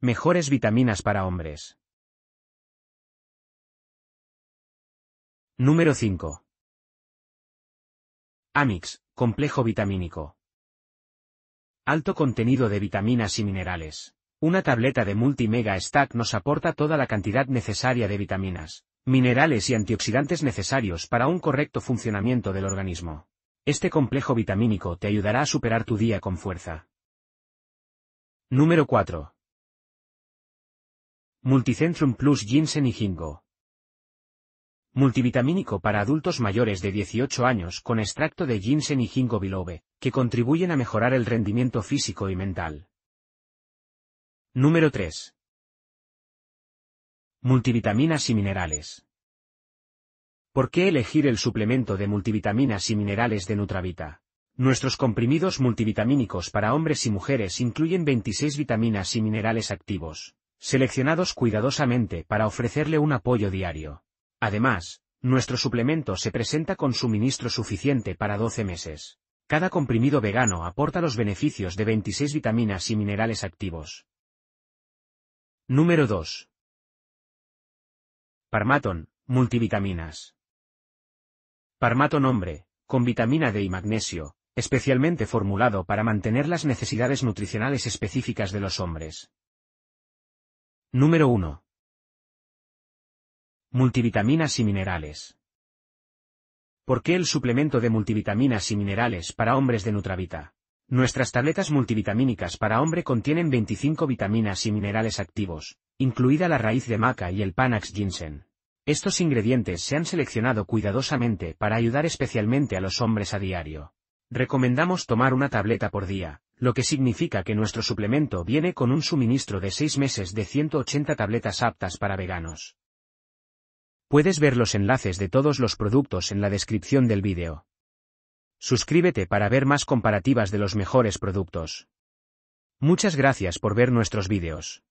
Mejores vitaminas para hombres. Número 5. Amix, complejo vitamínico. Alto contenido de vitaminas y minerales. Una tableta de Multimega Stack nos aporta toda la cantidad necesaria de vitaminas, minerales y antioxidantes necesarios para un correcto funcionamiento del organismo. Este complejo vitamínico te ayudará a superar tu día con fuerza. Número 4. Multicentrum Plus Ginseng y Jingo. Multivitamínico para adultos mayores de 18 años con extracto de ginseng y Jingo bilobe, que contribuyen a mejorar el rendimiento físico y mental. Número 3. Multivitaminas y minerales. ¿Por qué elegir el suplemento de multivitaminas y minerales de Nutravita? Nuestros comprimidos multivitamínicos para hombres y mujeres incluyen 26 vitaminas y minerales activos, seleccionados cuidadosamente para ofrecerle un apoyo diario. Además, nuestro suplemento se presenta con suministro suficiente para 12 meses. Cada comprimido vegano aporta los beneficios de 26 vitaminas y minerales activos. Número 2. Parmaton, multivitaminas. Parmaton hombre, con vitamina D y magnesio, especialmente formulado para mantener las necesidades nutricionales específicas de los hombres. Número 1. Multivitaminas y minerales. ¿Por qué el suplemento de multivitaminas y minerales para hombres de Nutravita? Nuestras tabletas multivitamínicas para hombre contienen 25 vitaminas y minerales activos, incluida la raíz de maca y el Panax ginseng. Estos ingredientes se han seleccionado cuidadosamente para ayudar especialmente a los hombres a diario. Recomendamos tomar una tableta por día, lo que significa que nuestro suplemento viene con un suministro de 6 meses de 180 tabletas aptas para veganos. Puedes ver los enlaces de todos los productos en la descripción del vídeo. Suscríbete para ver más comparativas de los mejores productos. Muchas gracias por ver nuestros vídeos.